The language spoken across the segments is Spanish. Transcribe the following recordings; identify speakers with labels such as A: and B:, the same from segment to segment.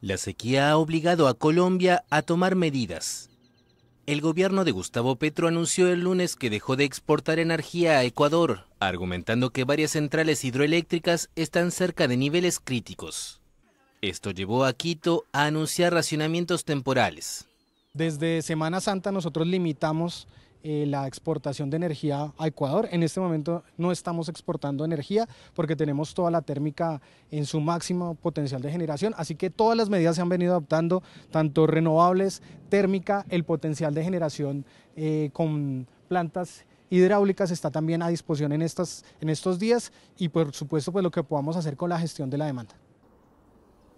A: La sequía ha obligado a Colombia a tomar medidas. El gobierno de Gustavo Petro anunció el lunes que dejó de exportar energía a Ecuador, argumentando que varias centrales hidroeléctricas están cerca de niveles críticos. Esto llevó a Quito a anunciar racionamientos temporales.
B: Desde Semana Santa nosotros limitamos eh, la exportación de energía a Ecuador. En este momento no estamos exportando energía porque tenemos toda la térmica en su máximo potencial de generación, así que todas las medidas se han venido adoptando, tanto renovables, térmica, el potencial de generación eh, con plantas hidráulicas está también a disposición en, estas, en estos días y por supuesto pues lo que podamos hacer con la gestión de la demanda.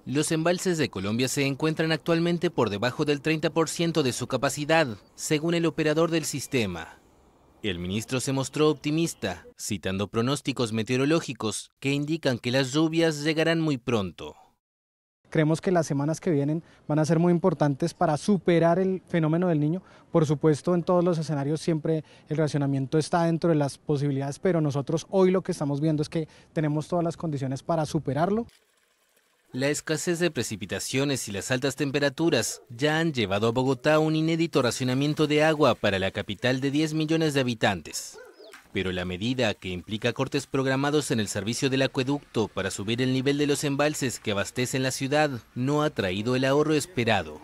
A: Los embalses de Colombia se encuentran actualmente por debajo del 30% de su capacidad, según el operador del sistema. El ministro se mostró optimista, citando pronósticos meteorológicos que indican que las lluvias llegarán muy pronto.
B: Creemos que las semanas que vienen van a ser muy importantes para superar el fenómeno del niño. Por supuesto, en todos los escenarios siempre el racionamiento está dentro de las posibilidades, pero nosotros hoy lo que estamos viendo es que tenemos todas las condiciones para superarlo.
A: La escasez de precipitaciones y las altas temperaturas ya han llevado a Bogotá un inédito racionamiento de agua para la capital de 10 millones de habitantes. Pero la medida, que implica cortes programados en el servicio del acueducto para subir el nivel de los embalses que abastecen la ciudad, no ha traído el ahorro esperado.